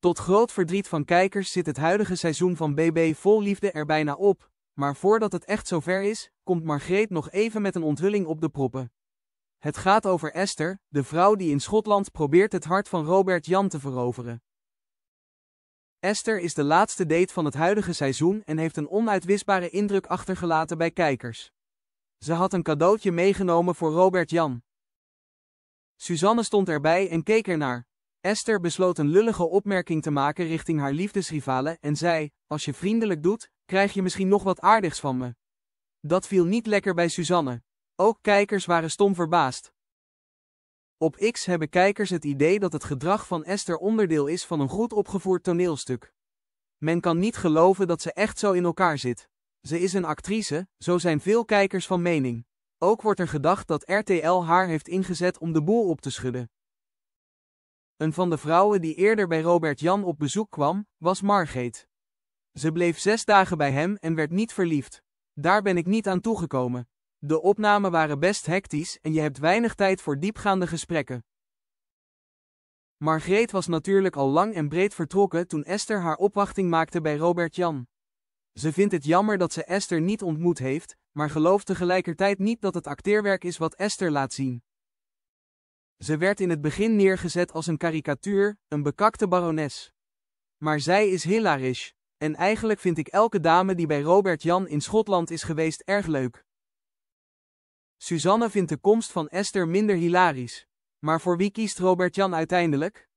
Tot groot verdriet van kijkers zit het huidige seizoen van BB vol liefde er bijna op, maar voordat het echt zover is, komt Margreet nog even met een onthulling op de proppen. Het gaat over Esther, de vrouw die in Schotland probeert het hart van Robert Jan te veroveren. Esther is de laatste date van het huidige seizoen en heeft een onuitwisbare indruk achtergelaten bij kijkers. Ze had een cadeautje meegenomen voor Robert Jan. Suzanne stond erbij en keek ernaar, Esther besloot een lullige opmerking te maken richting haar liefdesrivalen en zei, als je vriendelijk doet, krijg je misschien nog wat aardigs van me. Dat viel niet lekker bij Suzanne. Ook kijkers waren stom verbaasd. Op X hebben kijkers het idee dat het gedrag van Esther onderdeel is van een goed opgevoerd toneelstuk. Men kan niet geloven dat ze echt zo in elkaar zit. Ze is een actrice, zo zijn veel kijkers van mening. Ook wordt er gedacht dat RTL haar heeft ingezet om de boel op te schudden. Een van de vrouwen die eerder bij Robert Jan op bezoek kwam, was Margreet. Ze bleef zes dagen bij hem en werd niet verliefd. Daar ben ik niet aan toegekomen. De opnamen waren best hectisch en je hebt weinig tijd voor diepgaande gesprekken. Margreet was natuurlijk al lang en breed vertrokken toen Esther haar opwachting maakte bij Robert Jan. Ze vindt het jammer dat ze Esther niet ontmoet heeft, maar gelooft tegelijkertijd niet dat het acteerwerk is wat Esther laat zien. Ze werd in het begin neergezet als een karikatuur, een bekakte barones. Maar zij is hilarisch, en eigenlijk vind ik elke dame die bij Robert Jan in Schotland is geweest erg leuk. Susanne vindt de komst van Esther minder hilarisch. Maar voor wie kiest Robert Jan uiteindelijk?